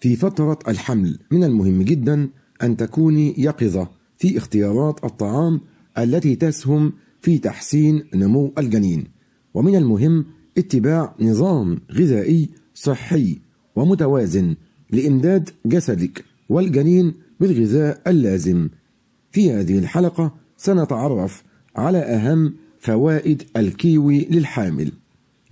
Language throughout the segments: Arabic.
في فترة الحمل من المهم جدا أن تكوني يقظة في اختيارات الطعام التي تسهم في تحسين نمو الجنين ومن المهم اتباع نظام غذائي صحي ومتوازن لإمداد جسدك والجنين بالغذاء اللازم في هذه الحلقة سنتعرف على أهم فوائد الكيوي للحامل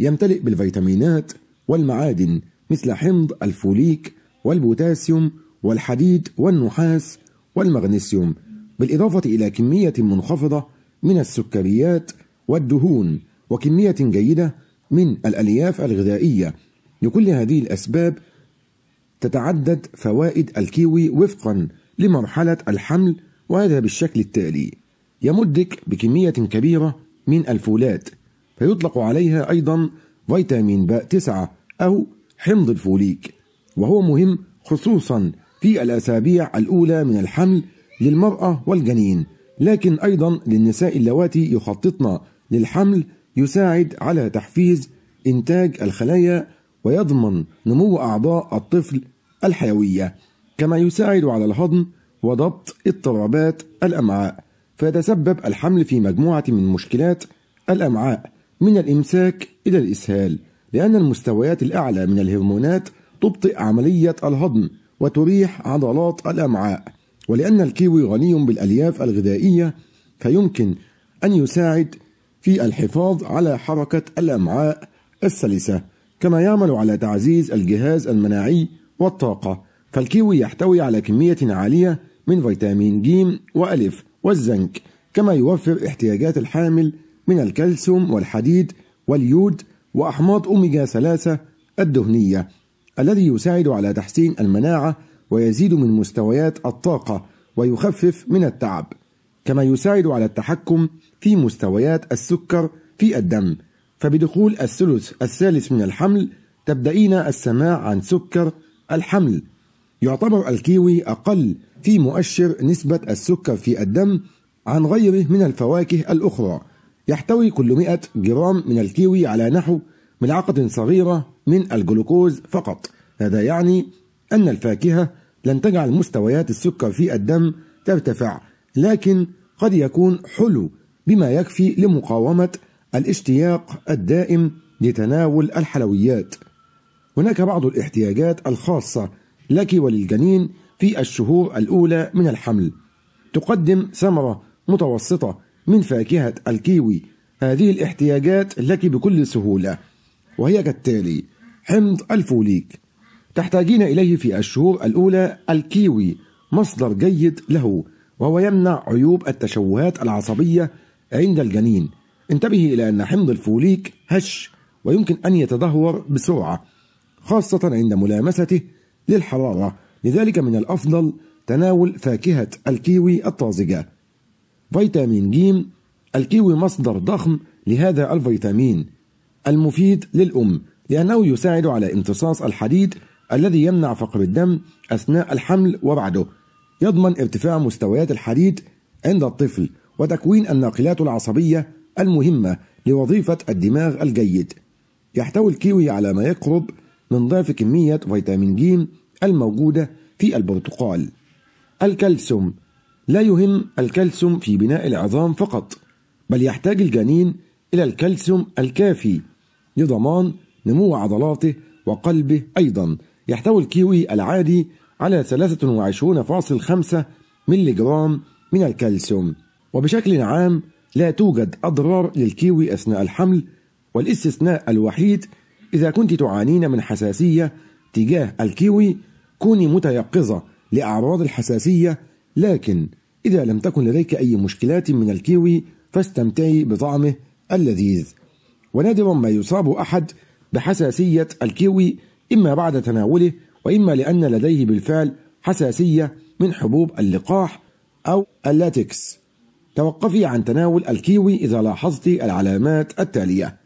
يمتلئ بالفيتامينات والمعادن مثل حمض الفوليك والبوتاسيوم والحديد والنحاس والمغنيسيوم بالإضافة إلى كمية منخفضة من السكريات والدهون وكمية جيدة من الألياف الغذائية لكل هذه الأسباب تتعدد فوائد الكيوي وفقا لمرحلة الحمل وهذا بالشكل التالي يمدك بكمية كبيرة من الفولات فيطلق عليها أيضا فيتامين ب 9 أو حمض الفوليك وهو مهم خصوصا في الأسابيع الأولى من الحمل للمرأة والجنين لكن أيضا للنساء اللواتي يخططن للحمل يساعد على تحفيز إنتاج الخلايا ويضمن نمو أعضاء الطفل الحيوية كما يساعد على الهضم وضبط اضطرابات الأمعاء فيتسبب الحمل في مجموعة من مشكلات الأمعاء من الإمساك إلى الإسهال لأن المستويات الأعلى من الهرمونات تبطئ عملية الهضم وتريح عضلات الأمعاء ولأن الكيوي غني بالألياف الغذائية فيمكن أن يساعد في الحفاظ على حركة الأمعاء السلسة كما يعمل على تعزيز الجهاز المناعي والطاقة فالكيوي يحتوي على كمية عالية من فيتامين ج وألف والزنك كما يوفر احتياجات الحامل من الكالسيوم والحديد واليود وأحماض أوميجا 3 الدهنية الذي يساعد على تحسين المناعة ويزيد من مستويات الطاقة ويخفف من التعب كما يساعد على التحكم في مستويات السكر في الدم فبدخول الثلث الثالث من الحمل تبدأين السماع عن سكر الحمل يعتبر الكيوي أقل في مؤشر نسبة السكر في الدم عن غيره من الفواكه الأخرى يحتوي كل 100 جرام من الكيوي على نحو ملعقة صغيرة من الجلوكوز فقط هذا يعني أن الفاكهة لن تجعل مستويات السكر في الدم ترتفع لكن قد يكون حلو بما يكفي لمقاومة الاشتياق الدائم لتناول الحلويات هناك بعض الاحتياجات الخاصة لك وللجنين في الشهور الأولى من الحمل تقدم ثمرة متوسطة من فاكهة الكيوي هذه الاحتياجات لك بكل سهولة وهي كالتالي حمض الفوليك تحتاجين إليه في الشهور الأولى الكيوي مصدر جيد له وهو يمنع عيوب التشوهات العصبية عند الجنين انتبهي إلى أن حمض الفوليك هش ويمكن أن يتدهور بسرعة خاصة عند ملامسته للحرارة لذلك من الأفضل تناول فاكهة الكيوي الطازجة فيتامين ج الكيوي مصدر ضخم لهذا الفيتامين المفيد للأم لأنه يساعد على امتصاص الحديد الذي يمنع فقر الدم أثناء الحمل وبعده يضمن ارتفاع مستويات الحديد عند الطفل وتكوين الناقلات العصبية المهمة لوظيفة الدماغ الجيد يحتوي الكيوي على ما يقرب من ضعف كمية فيتامين ج الموجودة في البرتقال الكالسيوم لا يهم الكالسيوم في بناء العظام فقط بل يحتاج الجنين إلى الكالسيوم الكافي لضمان نمو عضلاته وقلبه أيضا يحتوي الكيوي العادي على 23.5 ملي جرام من الكالسيوم وبشكل عام لا توجد أضرار للكيوي أثناء الحمل والاستثناء الوحيد إذا كنت تعانين من حساسية تجاه الكيوي كوني متيقظة لأعراض الحساسية لكن إذا لم تكن لديك أي مشكلات من الكيوي فاستمتعي بطعمه اللذيذ ونادرا ما يصاب أحد بحساسية الكيوي إما بعد تناوله وإما لأن لديه بالفعل حساسية من حبوب اللقاح أو اللاتكس توقفي عن تناول الكيوي إذا لاحظت العلامات التالية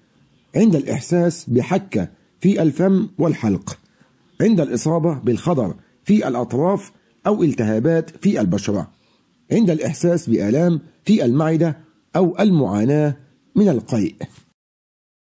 عند الإحساس بحكة في الفم والحلق عند الإصابة بالخضر في الأطراف أو التهابات في البشرة عند الإحساس بآلام في المعدة أو المعاناة من القيء